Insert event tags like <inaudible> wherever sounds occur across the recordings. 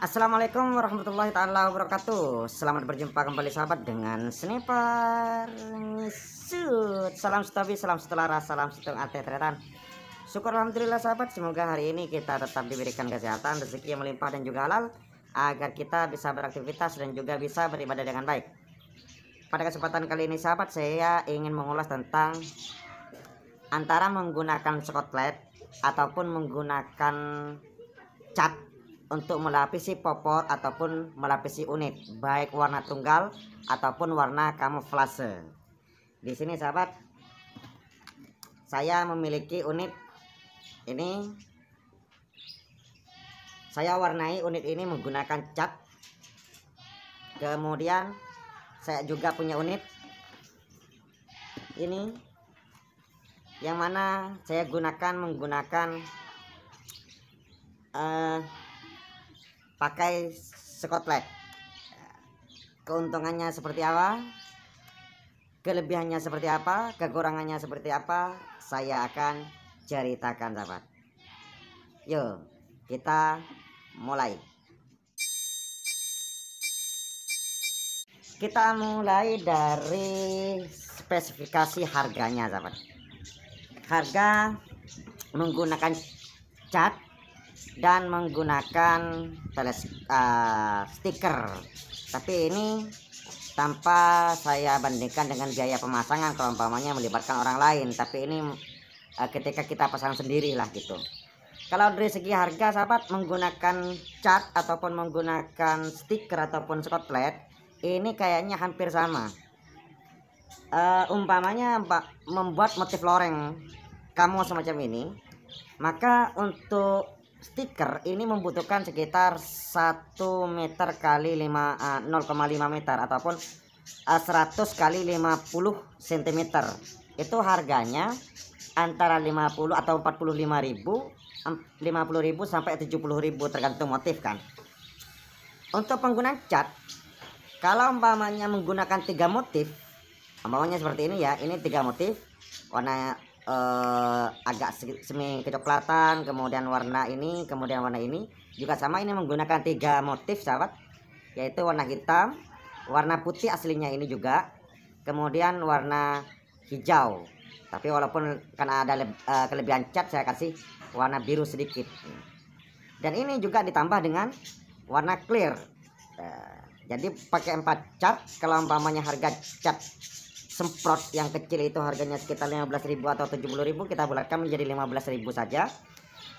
Assalamualaikum warahmatullahi taala wabarakatuh. Selamat berjumpa kembali sahabat dengan Sniper Shoot. Salam stabil, salam setelara, salam setel atetretan. Syukur alhamdulillah sahabat, semoga hari ini kita tetap diberikan kesehatan, rezeki yang melimpah dan juga halal agar kita bisa beraktivitas dan juga bisa beribadah dengan baik. Pada kesempatan kali ini sahabat, saya ingin mengulas tentang antara menggunakan skotlet ataupun menggunakan cat untuk melapisi popor ataupun melapisi unit baik warna tunggal ataupun warna kamuflase di sini sahabat saya memiliki unit ini saya warnai unit ini menggunakan cat kemudian saya juga punya unit ini yang mana saya gunakan menggunakan uh, pakai skotlet keuntungannya seperti apa kelebihannya seperti apa kekurangannya seperti apa saya akan ceritakan sahabat yuk kita mulai kita mulai dari spesifikasi harganya sahabat harga menggunakan cat dan menggunakan uh, stiker tapi ini tanpa saya bandingkan dengan biaya pemasangan kalau umpamanya melibatkan orang lain tapi ini uh, ketika kita pasang sendiri lah gitu kalau dari segi harga sahabat menggunakan cat ataupun menggunakan stiker ataupun skotlet ini kayaknya hampir sama uh, umpamanya mbak membuat motif loreng kamu semacam ini maka untuk stiker ini membutuhkan sekitar 1 meter kali 5 0,5 eh, meter ataupun 100 eh, kali 50 cm itu harganya antara 50 atau 45 ribu 50 ribu sampai 70 ribu tergantung motif kan untuk penggunaan cat kalau umpamanya menggunakan tiga motif umpamanya seperti ini ya ini tiga motif warna uh, agak semi kecoklatan kemudian warna ini kemudian warna ini juga sama ini menggunakan tiga motif sahabat yaitu warna hitam warna putih aslinya ini juga kemudian warna hijau tapi walaupun karena ada uh, kelebihan cat saya kasih warna biru sedikit dan ini juga ditambah dengan warna clear uh, jadi pakai empat cat kalau umpamanya harga cat semprot yang kecil itu harganya sekitar 15.000 atau 70.000 kita bulatkan menjadi 15.000 saja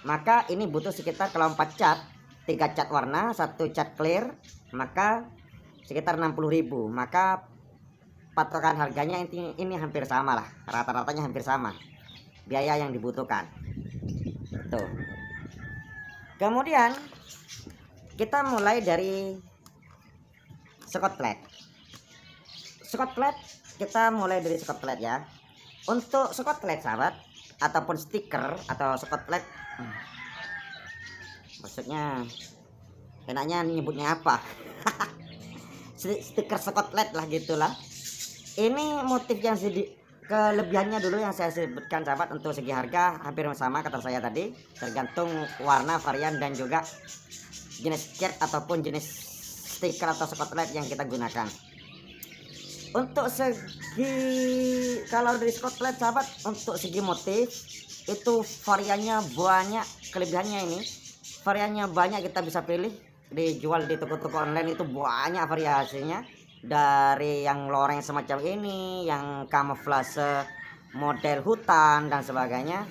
maka ini butuh sekitar kalau 4 cat 3 cat warna 1 cat clear maka sekitar 60.000 maka patokan harganya ini, ini hampir sama lah rata-ratanya hampir sama biaya yang dibutuhkan tuh kemudian kita mulai dari skotlet skotlet kita mulai dari skotlet ya untuk skotlet sahabat ataupun stiker atau skotlet hmm, maksudnya enaknya nyebutnya apa <laughs> stiker skotlet lah gitulah ini motif yang sedih kelebihannya dulu yang saya sebutkan sahabat untuk segi harga hampir sama kata saya tadi tergantung warna varian dan juga jenis cat ataupun jenis stiker atau sekotlet yang kita gunakan untuk segi kalau dari Scotland sahabat untuk segi motif itu variannya banyak kelebihannya ini variannya banyak kita bisa pilih dijual di toko-toko online itu banyak variasinya dari yang loreng semacam ini yang kamuflase model hutan dan sebagainya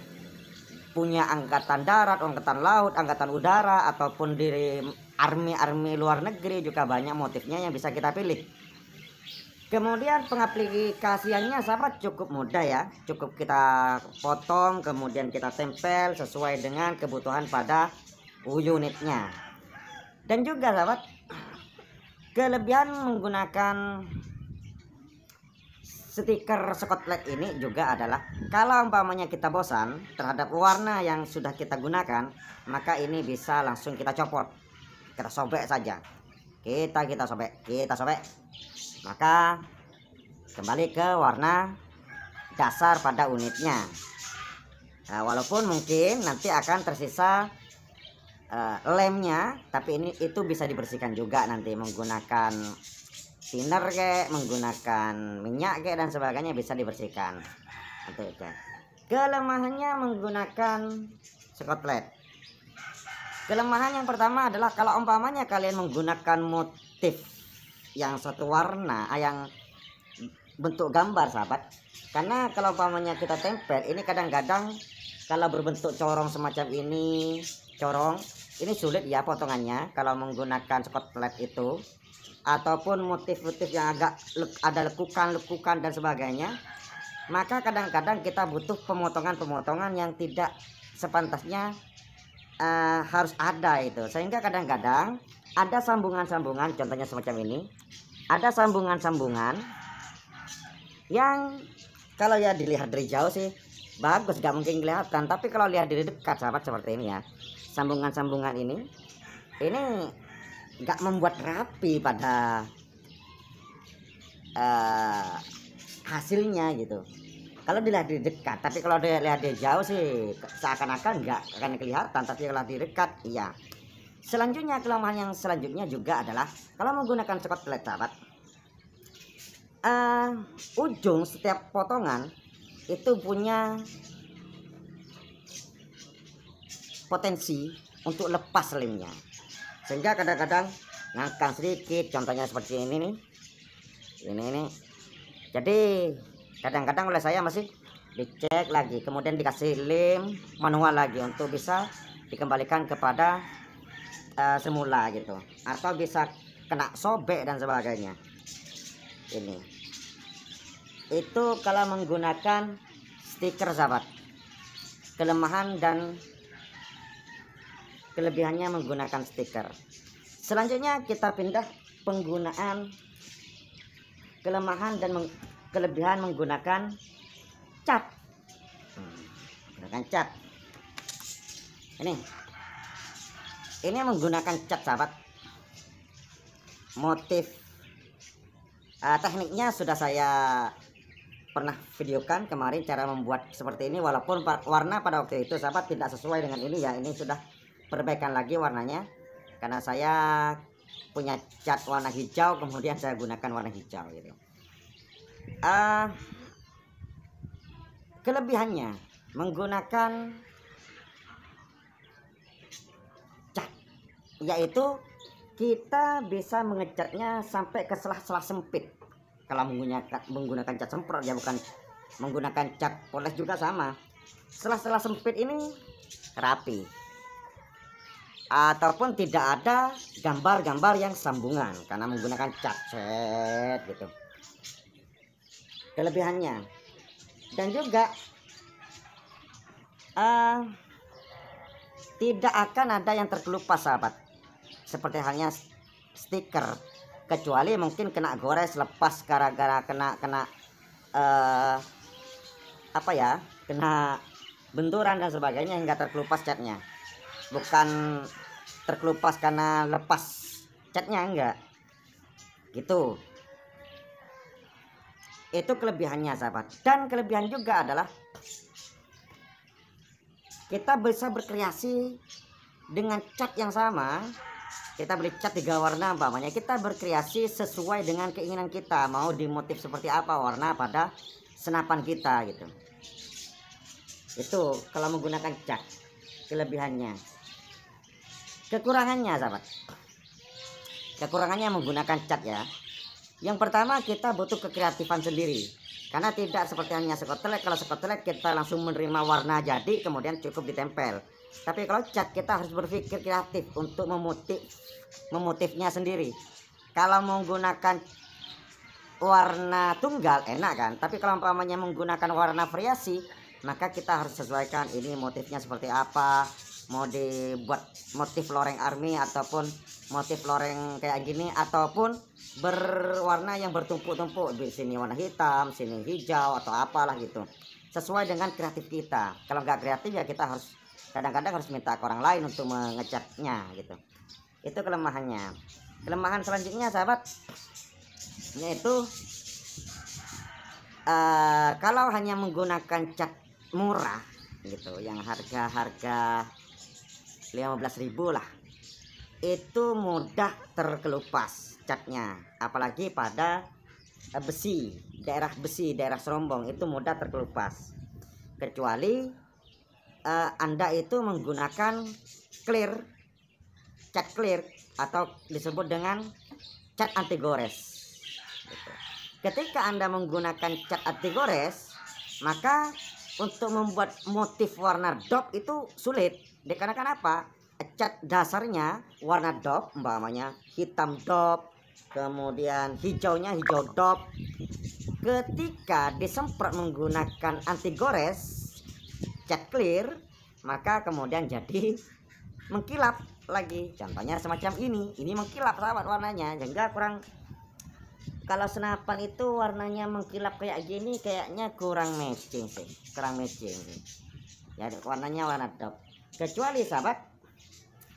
punya angkatan darat, angkatan laut, angkatan udara ataupun di army-army luar negeri juga banyak motifnya yang bisa kita pilih Kemudian pengaplikasiannya sama cukup mudah ya. Cukup kita potong kemudian kita tempel sesuai dengan kebutuhan pada unitnya. Dan juga sahabat kelebihan menggunakan stiker Scotlet ini juga adalah kalau umpamanya kita bosan terhadap warna yang sudah kita gunakan, maka ini bisa langsung kita copot. Kita sobek saja. Kita kita sobek, kita sobek maka kembali ke warna dasar pada unitnya nah, walaupun mungkin nanti akan tersisa uh, lemnya tapi ini itu bisa dibersihkan juga nanti menggunakan thinner kayak menggunakan minyak kayak dan sebagainya bisa dibersihkan itu ya. kelemahannya menggunakan skotlet kelemahan yang pertama adalah kalau umpamanya kalian menggunakan motif yang satu warna ah, yang bentuk gambar sahabat karena kalau umpamanya kita tempel ini kadang-kadang kalau berbentuk corong semacam ini corong ini sulit ya potongannya kalau menggunakan spot spotlight itu ataupun motif-motif yang agak ada lekukan-lekukan dan sebagainya maka kadang-kadang kita butuh pemotongan-pemotongan yang tidak sepantasnya uh, harus ada itu sehingga kadang-kadang ada sambungan-sambungan contohnya semacam ini ada sambungan-sambungan yang kalau ya dilihat dari jauh sih bagus gak mungkin kelihatan tapi kalau lihat dari dekat sahabat seperti ini ya sambungan-sambungan ini ini gak membuat rapi pada uh, hasilnya gitu kalau dilihat di dekat tapi kalau dilihat di jauh sih seakan-akan nggak akan kelihatan tapi kalau di dekat iya selanjutnya kelemahan yang selanjutnya juga adalah kalau menggunakan cekot pelet sahabat uh, ujung setiap potongan itu punya potensi untuk lepas lemnya sehingga kadang-kadang ngangkang sedikit contohnya seperti ini nih ini nih jadi kadang-kadang oleh saya masih dicek lagi kemudian dikasih lem manual lagi untuk bisa dikembalikan kepada uh, semula gitu atau bisa kena sobek dan sebagainya ini itu kalau menggunakan stiker sahabat kelemahan dan kelebihannya menggunakan stiker selanjutnya kita pindah penggunaan kelemahan dan kelebihan menggunakan cat menggunakan cat ini ini menggunakan cat sahabat motif uh, tekniknya sudah saya pernah videokan kemarin cara membuat seperti ini walaupun warna pada waktu itu sahabat tidak sesuai dengan ini ya ini sudah perbaikan lagi warnanya karena saya punya cat warna hijau kemudian saya gunakan warna hijau gitu uh, kelebihannya menggunakan cat yaitu kita bisa mengecatnya sampai ke selah-selah sempit kalau menggunakan menggunakan cat semprot ya bukan menggunakan cat poles juga sama selah-selah sempit ini rapi ataupun tidak ada gambar-gambar yang sambungan karena menggunakan cat set gitu kelebihannya dan juga uh, tidak akan ada yang terkelupas sahabat seperti halnya stiker kecuali mungkin kena gores lepas gara-gara kena kena uh, apa ya kena benturan dan sebagainya hingga terkelupas catnya bukan terkelupas karena lepas catnya enggak gitu itu kelebihannya sahabat. Dan kelebihan juga adalah kita bisa berkreasi dengan cat yang sama. Kita beli cat tiga warna umpamanya. Kita berkreasi sesuai dengan keinginan kita. Mau dimotif seperti apa warna pada senapan kita gitu. Itu kalau menggunakan cat kelebihannya. Kekurangannya sahabat. Kekurangannya menggunakan cat ya. Yang pertama kita butuh kekreatifan sendiri. Karena tidak seperti hanya sekotelek. Kalau sekotelek kita langsung menerima warna jadi kemudian cukup ditempel. Tapi kalau cat kita harus berpikir kreatif untuk memotif memotifnya sendiri. Kalau menggunakan warna tunggal enak kan, tapi kalau umpamanya menggunakan warna variasi, maka kita harus sesuaikan ini motifnya seperti apa, mau dibuat motif loreng army ataupun motif loreng kayak gini ataupun berwarna yang bertumpuk-tumpuk di sini warna hitam sini hijau atau apalah gitu sesuai dengan kreatif kita kalau nggak kreatif ya kita harus kadang-kadang harus minta ke orang lain untuk mengecatnya gitu itu kelemahannya kelemahan selanjutnya sahabat yaitu uh, kalau hanya menggunakan cat murah gitu yang harga-harga ribu lah itu mudah terkelupas catnya apalagi pada eh, besi daerah besi daerah serombong itu mudah terkelupas kecuali uh, anda itu menggunakan clear cat clear atau disebut dengan cat anti gores ketika anda menggunakan cat anti gores maka untuk membuat motif warna dop itu sulit dikarenakan apa cat dasarnya warna dop umpamanya hitam dop kemudian hijaunya hijau dop ketika disemprot menggunakan anti gores cat clear maka kemudian jadi mengkilap lagi contohnya semacam ini ini mengkilap sahabat warnanya jangan kurang kalau senapan itu warnanya mengkilap kayak gini kayaknya kurang matching sih kurang matching sih ya warnanya warna top kecuali sahabat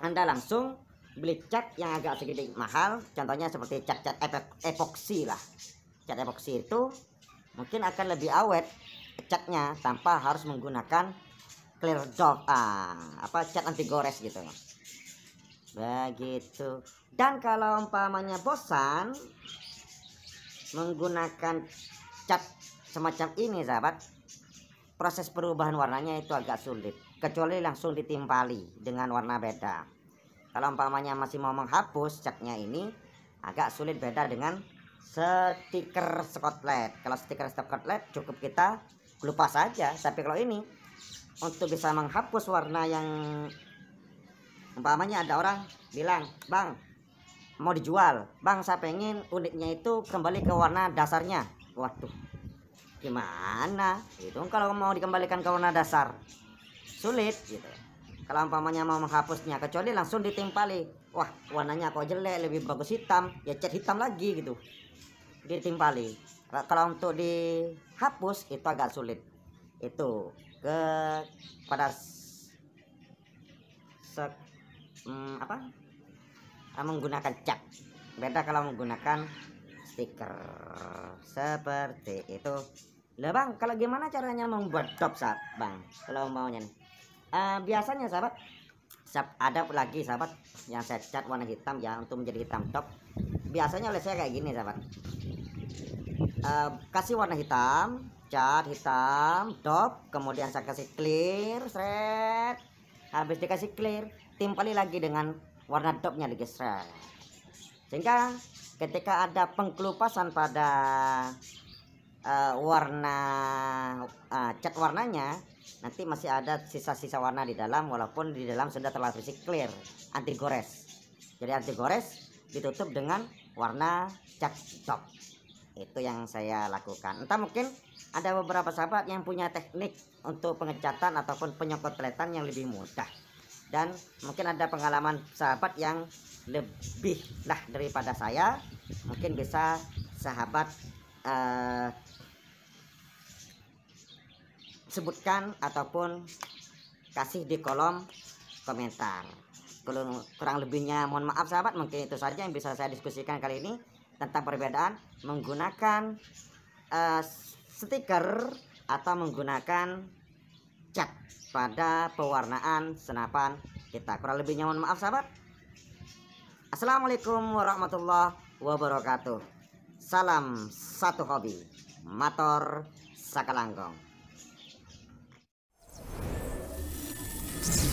anda langsung beli cat yang agak sedikit mahal contohnya seperti cat-cat epoksi lah cat epoksi itu mungkin akan lebih awet catnya tanpa harus menggunakan clear job ah, apa cat anti gores gitu begitu dan kalau umpamanya bosan menggunakan cat semacam ini sahabat proses perubahan warnanya itu agak sulit kecuali langsung ditimpali dengan warna beda kalau umpamanya masih mau menghapus catnya ini agak sulit beda dengan stiker skotlet kalau stiker scotlet cukup kita lupa saja tapi kalau ini untuk bisa menghapus warna yang umpamanya ada orang bilang bang mau dijual bang saya pengen unitnya itu kembali ke warna dasarnya waduh gimana itu kalau mau dikembalikan ke warna dasar sulit gitu kalau umpamanya mau menghapusnya kecuali langsung ditimpali wah warnanya kok jelek lebih bagus hitam ya cat hitam lagi gitu ditimpali kalau untuk dihapus itu agak sulit itu ke pada se, hmm, apa menggunakan cat beda kalau menggunakan stiker seperti itu lah bang, kalau gimana caranya membuat top sahabat bang? Kalau maunya nih. Uh, biasanya sahabat, sahabat ada lagi sahabat yang saya cat warna hitam ya untuk menjadi hitam top Biasanya oleh saya kayak gini sahabat. Uh, kasih warna hitam, cat hitam, top kemudian saya kasih clear, set Habis dikasih clear, timpali lagi dengan warna topnya lagi seret. Sehingga ketika ada pengkelupasan pada uh, warna uh, cat warnanya nanti masih ada sisa-sisa warna di dalam walaupun di dalam sudah terlapisi clear anti gores jadi anti gores ditutup dengan warna cat top itu yang saya lakukan entah mungkin ada beberapa sahabat yang punya teknik untuk pengecatan ataupun penyokotletan yang lebih mudah dan mungkin ada pengalaman sahabat yang lebih lah daripada saya mungkin bisa sahabat uh, sebutkan ataupun kasih di kolom komentar kurang lebihnya mohon maaf sahabat mungkin itu saja yang bisa saya diskusikan kali ini tentang perbedaan menggunakan uh, stiker atau menggunakan cat pada pewarnaan senapan kita kurang lebihnya mohon maaf sahabat Assalamualaikum warahmatullahi wabarakatuh salam satu hobi motor sakalangkong Thank you.